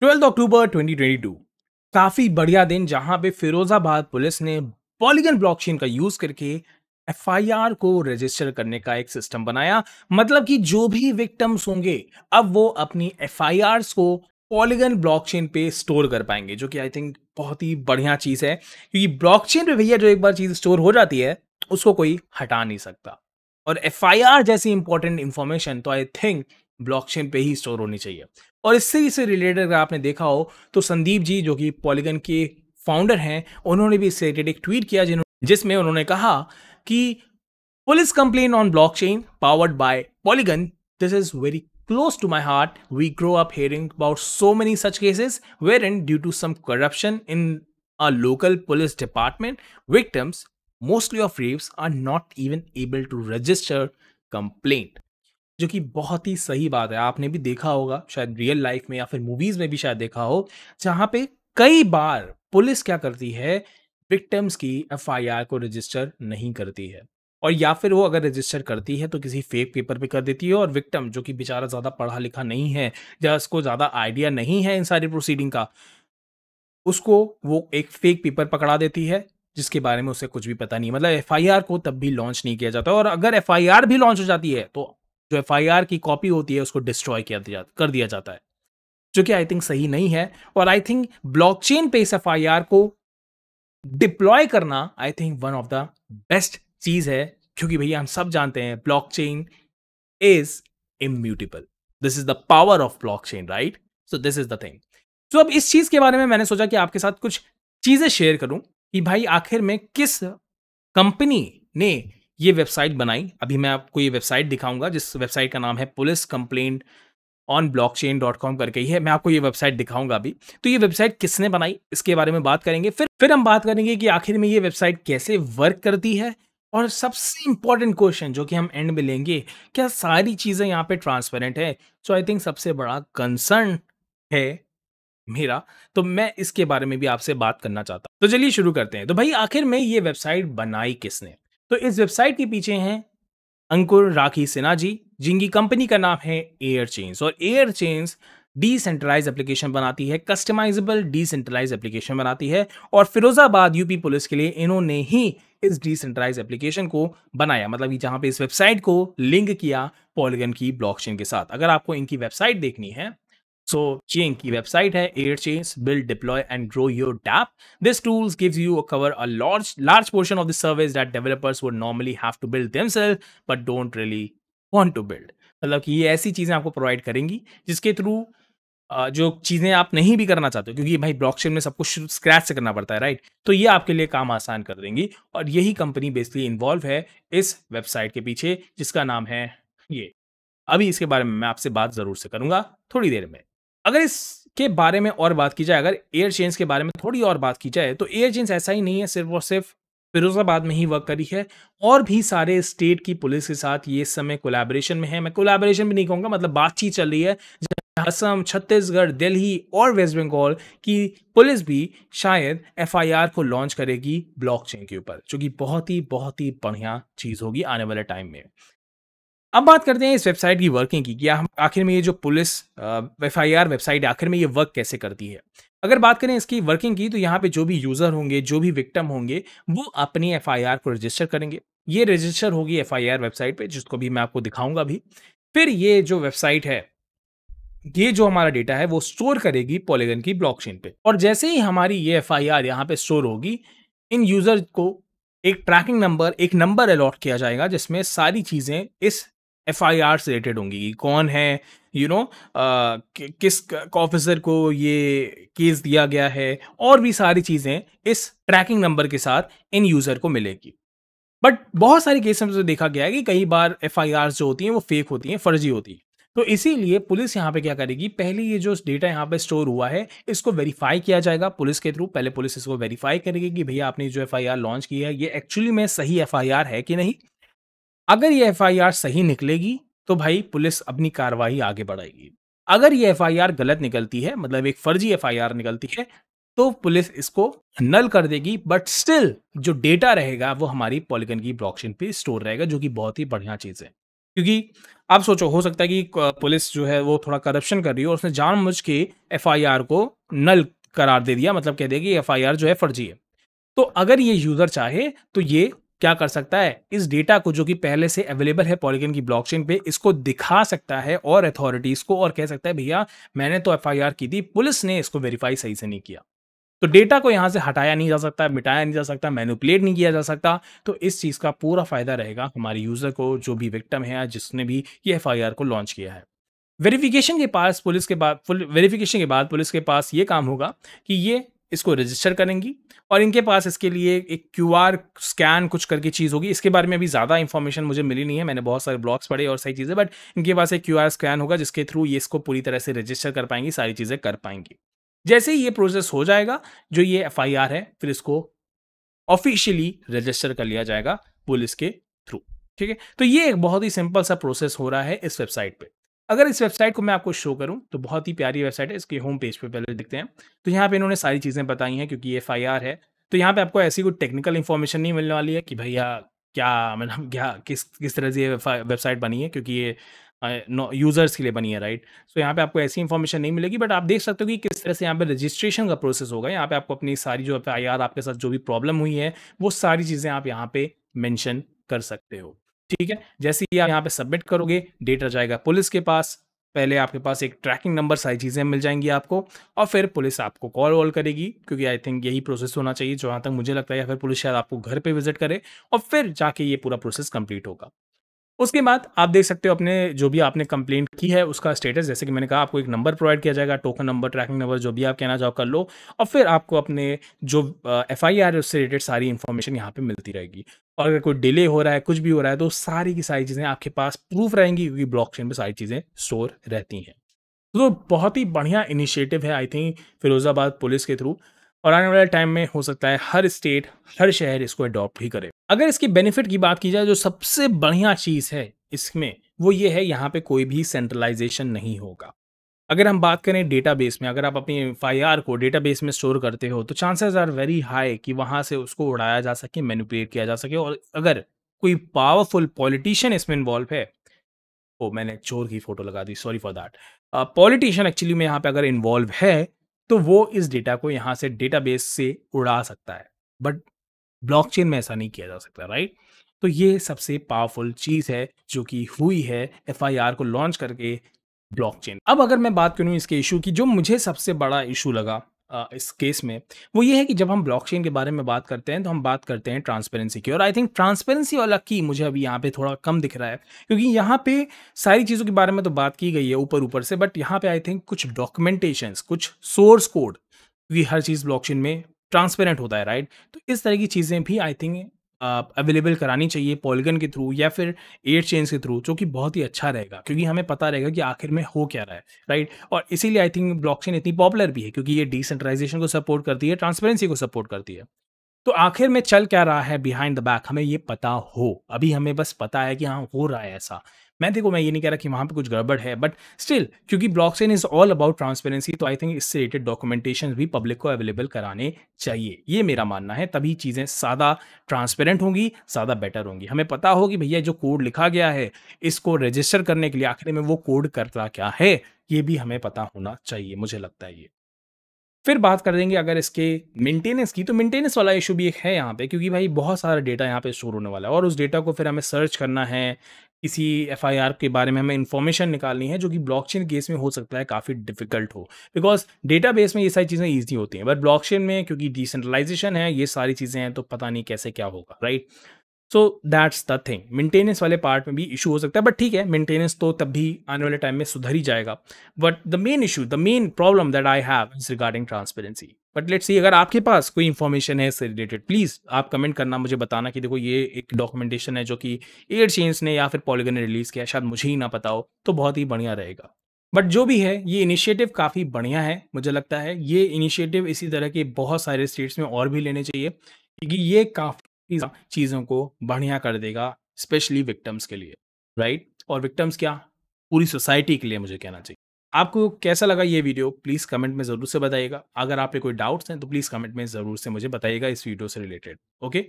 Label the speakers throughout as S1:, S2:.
S1: Twelfth अक्टूबर 2022 काफी बढ़िया दिन जहां पे फिरोजाबाद पुलिस ने पॉलीगन ब्लॉकचेन का यूज करके एफआईआर को रजिस्टर करने का एक सिस्टम बनाया मतलब कि जो भी विक्टम्स होंगे अब वो अपनी एफआईआर को पॉलीगन ब्लॉकचेन पे स्टोर कर पाएंगे जो कि आई थिंक बहुत ही बढ़िया चीज है क्योंकि ब्लॉकचेन पे भैया जो एक बार चीज स्टोर हो जाती है उसको कोई हटा नहीं सकता और एफ जैसी इंपॉर्टेंट इंफॉर्मेशन तो आई थिंक ब्लॉकचेन पे ही स्टोर होनी चाहिए और इससे इससे रिलेटेड अगर आपने देखा हो तो संदीप जी जो कि पॉलीगन के फाउंडर हैं उन्होंने भी इससे रिलेटेड एक ट्वीट किया जिन्होंने जिसमें उन्होंने कहा कि police complaint on block chain powered by polygon this is very close to my heart we grow up hearing about so many such cases where and due to some corruption in a local police department victims mostly of rapes are not even able to register complaint जो कि बहुत ही सही बात है आपने भी देखा होगा शायद रियल लाइफ में या फिर मूवीज में भी शायद देखा हो जहां पे कई बार पुलिस क्या करती है विक्टिम्स की एफ को रजिस्टर नहीं करती है और या फिर वो अगर रजिस्टर करती है तो किसी फेक पेपर पे कर देती है और विक्टम जो कि बेचारा ज़्यादा पढ़ा लिखा नहीं है या उसको ज़्यादा आइडिया नहीं है इन सारी प्रोसीडिंग का उसको वो एक फेक पेपर पकड़ा देती है जिसके बारे में उसे कुछ भी पता नहीं मतलब एफ को तब भी लॉन्च नहीं किया जाता और अगर एफ भी लॉन्च हो जाती है तो जो एफ की कॉपी होती है उसको डिस्ट्रॉय किया कर दिया जाता है जो कि आई थिंक सही नहीं है और आई थिंक ब्लॉक चेन पे इस एफ को डिप्लॉय करना I think one of the best चीज है क्योंकि भैया हम सब जानते हैं block chain is immutable this is the power of block chain right so this is the thing so अब इस चीज के बारे में मैंने सोचा कि आपके साथ कुछ चीजें शेयर करूं कि भाई आखिर में किस कंपनी ने ये वेबसाइट बनाई अभी मैं आपको ये वेबसाइट दिखाऊंगा जिस वेबसाइट का नाम है police complaint on block chain dot com करके ही है मैं आपको ये वेबसाइट दिखाऊंगा अभी तो ये वेबसाइट किसने बनाई इसके बारे में बात करेंगे फिर फिर हम बात करेंगे कि आखिर में ये वेबसाइट कैसे वर्क करती है और सबसे इंपॉर्टेंट क्वेश्चन जो कि हम एंड में लेंगे क्या सारी चीज़ें यहाँ पे ट्रांसपेरेंट है सो आई थिंक सबसे बड़ा कंसर्न है मेरा तो मैं इसके बारे में भी आपसे बात करना चाहता हूँ तो चलिए शुरू करते हैं तो भाई आखिर में ये वेबसाइट बनाई किसने तो इस वेबसाइट के पीछे हैं अंकुर राखी सिन्हा जी जिनकी कंपनी का नाम है एयर चेंज और एयर चेंज डिसेंट्रलाइज एप्लीकेशन बनाती है कस्टमाइजेबल डिसेंट्रलाइज एप्लीकेशन बनाती है और फिरोजाबाद यूपी पुलिस के लिए इन्होंने ही इस डिसेंट्रलाइज एप्लीकेशन को बनाया मतलब जहां पे इस वेबसाइट को लिंक किया पॉलिगन की ब्लॉकचेन के साथ अगर आपको इनकी वेबसाइट देखनी है So Chain की website है AirChains, build, deploy and grow your dApp. This tools gives you a cover a large large portion of the service that developers would normally have to build themselves but don't really want to build. मतलब कि ये ऐसी चीज़ें आपको provide करेंगी जिसके through जो चीज़ें आप नहीं भी करना चाहते हो क्योंकि भाई ब्लॉकचेन में सब कुछ स्क्रैच से करना पड़ता है राइट तो ये आपके लिए काम आसान कर देंगी और यही कंपनी बेसिकली इन्वॉल्व है इस वेबसाइट के पीछे जिसका नाम है ये अभी इसके बारे में मैं आपसे बात ज़रूर से करूँगा थोड़ी देर में अगर इसके बारे में और बात की जाए अगर एयर चेंज के बारे में थोड़ी और बात की जाए तो एयर चेंज ऐसा ही नहीं है सिर्फ और सिर्फ फिरोजाबाद में ही वर्क करी है और भी सारे स्टेट की पुलिस के साथ ये समय कोलैबोरेशन में है मैं कोलैबोरेशन भी नहीं कहूँगा मतलब बातचीत चल रही है असम छत्तीसगढ़ दिल्ली और वेस्ट बंगाल की पुलिस भी शायद एफआईआर को लॉन्च करेगी ब्लॉकचेन के ऊपर जो कि बहुत ही बहुत ही बढ़िया चीज़ होगी आने वाले टाइम में अब बात करते हैं इस वेबसाइट की वर्किंग की हम आखिर में ये जो police F I R website आखिर में ये वर्क कैसे करती है अगर बात करें इसकी वर्किंग की तो यहाँ पे जो भी यूज़र होंगे जो भी विक्टम होंगे वो अपनी एफ आई आर को रजिस्टर करेंगे ये रजिस्टर होगी एफ आई आर वेबसाइट पे जिसको भी मैं आपको दिखाऊंगा भी फिर ये जो वेबसाइट है ये जो हमारा डेटा है वो स्टोर करेगी पॉलीगन की ब्लॉकचेन पे और जैसे ही हमारी ये एफ आई आर यहाँ पे स्टोर होगी इन यूज़र को एक ट्रैकिंग नंबर एक नंबर अलॉट किया जाएगा जिसमें सारी चीज़ें इस एफ आई आर से रिलेटेड होंगी कौन है you you know know, uh, किस ऑफिसर को ये केस दिया गया है और भी सारी चीज़ें इस ट्रैकिंग नंबर के साथ इन यूज़र को मिलेगी बट बहुत सारे केस में तो देखा गया है कि कई बार एफ आई आर जो होती हैं वो फेक होती हैं फर्जी होती हैं तो इसीलिए पुलिस यहाँ पे क्या करेगी पहले ये जो डेटा यहाँ पे स्टोर हुआ है इसको वेरीफाई किया जाएगा पुलिस के थ्रू पहले पुलिस इसको वेरीफाई करेगी कि भैया आपने जो एफ लॉन्च की है ये एक्चुअली में सही एफ है कि नहीं अगर ये एफआईआर सही निकलेगी तो भाई पुलिस अपनी कार्रवाई आगे बढ़ाएगी अगर ये एफआईआर गलत निकलती है मतलब एक फर्जी एफआईआर निकलती है तो पुलिस इसको नल कर देगी बट स्टिल जो डेटा रहेगा वो हमारी पॉलिगन की ब्लॉकचेन पे स्टोर रहेगा जो कि बहुत ही बढ़िया चीज़ है क्योंकि आप सोचो हो सकता है कि पुलिस जो है वो थोड़ा करप्शन कर रही है और उसने जानबूझ के एफ को नल करार दे दिया मतलब कह दिया कि एफआईआर जो है फर्जी है तो अगर ये यूज़र चाहे तो ये क्या कर सकता है इस डेटा को जो कि पहले से अवेलेबल है पॉलीगन की ब्लॉकचेन पे इसको दिखा सकता है और अथॉरिटीज को और कह सकता है भैया मैंने तो एफआईआर की थी पुलिस ने इसको वेरीफाई सही से नहीं किया तो डेटा को यहाँ से हटाया नहीं जा सकता मिटाया नहीं जा सकता मैनुपलेट नहीं किया जा सकता तो इस चीज़ का पूरा फायदा रहेगा हमारे यूज़र को जो भी विक्टम है या जिसने भी ये एफ को लॉन्च किया है वेरिफिकेशन के पास पुलिस के बाद वेरिफिकेशन के बाद पुलिस के पास ये काम होगा कि ये इसको रजिस्टर करेंगी और इनके पास इसके लिए एक क्यू स्कैन कुछ करके चीज़ होगी इसके बारे में अभी ज़्यादा इन्फॉर्मेशन मुझे मिली नहीं है मैंने बहुत सारे ब्लॉग्स पढ़े और सही चीज़ें बट इनके पास एक क्यू स्कैन होगा जिसके थ्रू ये इसको पूरी तरह से रजिस्टर कर पाएंगी सारी चीज़ें कर पाएंगी जैसे ही ये प्रोसेस हो जाएगा जो ये एफ है फिर इसको ऑफिशियली रजिस्टर कर लिया जाएगा पुलिस के थ्रू ठीक है तो ये एक बहुत ही सिंपल सा प्रोसेस हो रहा है इस वेबसाइट पर अगर इस वेबसाइट को मैं आपको शो करूं तो बहुत ही प्यारी वेबसाइट है इसके होम पेज पे पहले देखते हैं तो यहाँ पे इन्होंने सारी चीज़ें बताई हैं क्योंकि ये एफ है तो यहाँ पे आपको ऐसी कोई टेक्निकल इन्फॉर्मेशन नहीं मिलने वाली है कि भैया क्या मतलब क्या किस किस तरह से ये वेबसाइट बनी है क्योंकि ये यूज़र्स के लिए बनी है राइट सो तो so, यहाँ पे आपको ऐसी इन्फॉर्मेशन नहीं मिलेगी बट आप देख सकते हो कि किस तरह से यहाँ पे रजिस्ट्रेशन का प्रोसेस होगा यहाँ पे आपको अपनी सारी जो एफ आपके साथ जो भी प्रॉब्लम हुई है वो सारी चीज़ें आप यहाँ पे मैंशन कर सकते हो ठीक है जैसे ही आप यहाँ पे सबमिट करोगे डेटा जाएगा पुलिस के पास पहले आपके पास एक ट्रैकिंग नंबर सारी चीज़ें मिल जाएंगी आपको और फिर पुलिस आपको कॉल वॉल करेगी क्योंकि आई थिंक यही प्रोसेस होना चाहिए जहाँ तक मुझे लगता है या फिर पुलिस शायद आपको घर पे विजिट करे और फिर जाके ये पूरा प्रोसेस कंप्लीट होगा उसके बाद आप देख सकते हो अपने जो भी आपने कंप्लेंट की है उसका स्टेटस जैसे कि मैंने कहा आपको एक नंबर प्रोवाइड किया जाएगा टोकन नंबर ट्रैकिंग नंबर जो भी आप कहना चाहो कर लो और फिर आपको अपने जो एफ आई आर उससे रिलेटेड सारी इन्फॉर्मेशन यहाँ पे मिलती रहेगी और अगर कोई डिले हो रहा है कुछ भी हो रहा है तो सारी की सारी चीज़ें आपके पास प्रूफ रहेंगी क्योंकि ब्लॉकचेन पे सारी चीज़ें स्टोर रहती हैं तो बहुत ही बढ़िया इनिशिएटिव है आई थिंक फिरोजाबाद पुलिस के थ्रू और आने वाले टाइम में हो सकता है हर स्टेट हर शहर इसको अडॉप्ट ही करे अगर इसकी बेनिफिट की बात की जाए जो सबसे बढ़िया चीज़ है इसमें वो ये है यहाँ पे कोई भी सेंट्रलाइजेशन नहीं होगा अगर हम बात करें डेटाबेस में अगर आप अपनी एफ को डेटाबेस में स्टोर करते हो तो चांसेस आर वेरी हाई कि वहाँ से उसको उड़ाया जा सके मैनिपुलेट किया जा सके और अगर कोई पावरफुल पॉलिटिशियन इसमें इन्वॉल्व है ओ मैंने चोर की फ़ोटो लगा दी sorry for that politician actually में यहाँ पे अगर इन्वॉल्व है तो वो इस डेटा को यहाँ से डेटाबेस से उड़ा सकता है बट ब्लॉकचेन में ऐसा नहीं किया जा सकता राइट तो ये सबसे पावरफुल चीज़ है जो कि हुई है एफआईआर को लॉन्च करके ब्लॉकचेन अब अगर मैं बात करूँ इसके इशू की जो मुझे सबसे बड़ा इशू लगा इस केस में वो ये है कि जब हम ब्लॉकचेन के बारे में बात करते हैं तो हम बात करते हैं ट्रांसपेरेंसी की और आई थिंक ट्रांसपेरेंसी वाला की मुझे अभी यहाँ पे थोड़ा कम दिख रहा है क्योंकि यहाँ पे सारी चीज़ों के बारे में तो बात की गई है ऊपर ऊपर से बट यहाँ पे आई थिंक कुछ डॉक्यूमेंटेशन कुछ सोर्स कोड क्योंकि हर चीज़ ब्लॉकचेन में ट्रांसपेरेंट होता है राइट तो इस तरह की चीज़ें भी आई थिंक अवेलेबल करानी चाहिए पॉलगन के थ्रू या फिर एयर चेंज के थ्रू जो कि बहुत ही अच्छा रहेगा क्योंकि हमें पता रहेगा कि आखिर में हो क्या रहा है राइट और इसीलिए आई थिंक ब्लॉकचेन इतनी पॉपुलर भी है क्योंकि ये डिसेंट्रलाइजेशन को सपोर्ट करती है ट्रांसपेरेंसी को सपोर्ट करती है तो आखिर में चल क्या रहा है बिहाइंड द बैक हमें ये पता हो अभी हमें बस पता है कि हाँ हो रहा है ऐसा मैं देखो मैं ये नहीं कह रहा कि वहाँ पे कुछ गड़बड़ है बट स्टिल क्योंकि blockchain is all about transparency तो आई थिंक इससे रिलेटेड डॉक्यूमेंटेशन भी पब्लिक को अवेलेबल कराने चाहिए ये मेरा मानना है तभी चीज़ें ज़्यादा ट्रांसपेरेंट होंगी ज़्यादा बेटर होंगी हमें पता हो कि भैया जो कोड लिखा गया है इसको रजिस्टर करने के लिए आखिर में वो कोड करता क्या है ये भी हमें पता होना चाहिए मुझे लगता है ये फिर बात कर देंगे अगर इसके मेंटेनेंस की तो मेंटेनेंस वाला इशू भी एक है यहाँ पे क्योंकि भाई बहुत सारा डेटा यहाँ पे स्टोर होने वाला है और उस डेटा को फिर हमें सर्च करना है किसी एफ के बारे में हमें इन्फॉर्मेशन निकालनी है जो कि ब्लॉकचेन केस में हो सकता है काफ़ी डिफिकल्ट हो बिकॉज डेटाबेस में ये सारी चीज़ें ईजी होती हैं बट ब्लॉकचेन में क्योंकि डिसेंट्रलाइजेशन है ये सारी चीज़ें हैं तो पता नहीं कैसे क्या होगा right so that's the thing maintenance वाले पार्ट में भी इशू हो सकता है बट ठीक है मेंटेनेंस तो तब भी आने वाले टाइम में सुधर ही जाएगा but the main issue the main problem that I have is regarding transparency but let's see अगर आपके पास कोई इन्फॉर्मेशन है इससे रिलेटेड प्लीज़ आप कमेंट करना मुझे बताना कि देखो ये एक डॉक्यूमेंटेशन है जो कि एयर चेंज ने या फिर पॉलीगन ने रिलीज़ किया शायद मुझे ही ना पता हो तो बहुत ही बढ़िया रहेगा बट जो भी है ये इनिशिएटिव काफ़ी बढ़िया है मुझे लगता है ये इनिशिएटिव इसी तरह के बहुत सारे स्टेट्स में और भी लेने चाहिए क्योंकि ये काफ़ी चीज़ों को बढ़िया कर देगा स्पेशली विक्टम्स के लिए राइट और विक्टम्स क्या पूरी सोसाइटी के लिए मुझे कहना चाहिए आपको कैसा लगा ये वीडियो प्लीज़ कमेंट में ज़रूर से बताइएगा अगर आप पे कोई डाउट्स हैं तो प्लीज़ कमेंट में ज़रूर से मुझे बताइएगा इस वीडियो से रिलेटेड ओके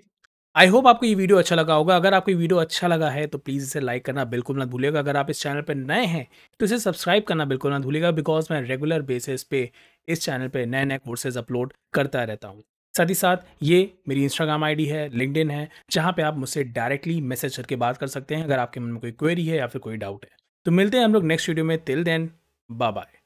S1: आई होप आपको ये वीडियो अच्छा लगा होगा अगर आपको ये वीडियो अच्छा लगा है तो प्लीज़ इसे लाइक करना बिल्कुल ना भूलिएगा अगर आप इस चैनल पर नए हैं तो इसे सब्सक्राइब करना बिल्कुल ना भूलिएगा बिकॉज मैं रेगुलर बेसिस पे इस चैनल पर नए नए कोर्सेज अपलोड करता रहता हूँ साथ ही साथ ये मेरी इंस्टाग्राम आईडी है लिंकड है जहाँ पे आप मुझसे डायरेक्टली मैसेज करके बात कर सकते हैं अगर आपके मन में कोई क्वेरी है या फिर कोई डाउट है तो मिलते हैं हम लोग नेक्स्ट वीडियो में तिल देन Bye bye.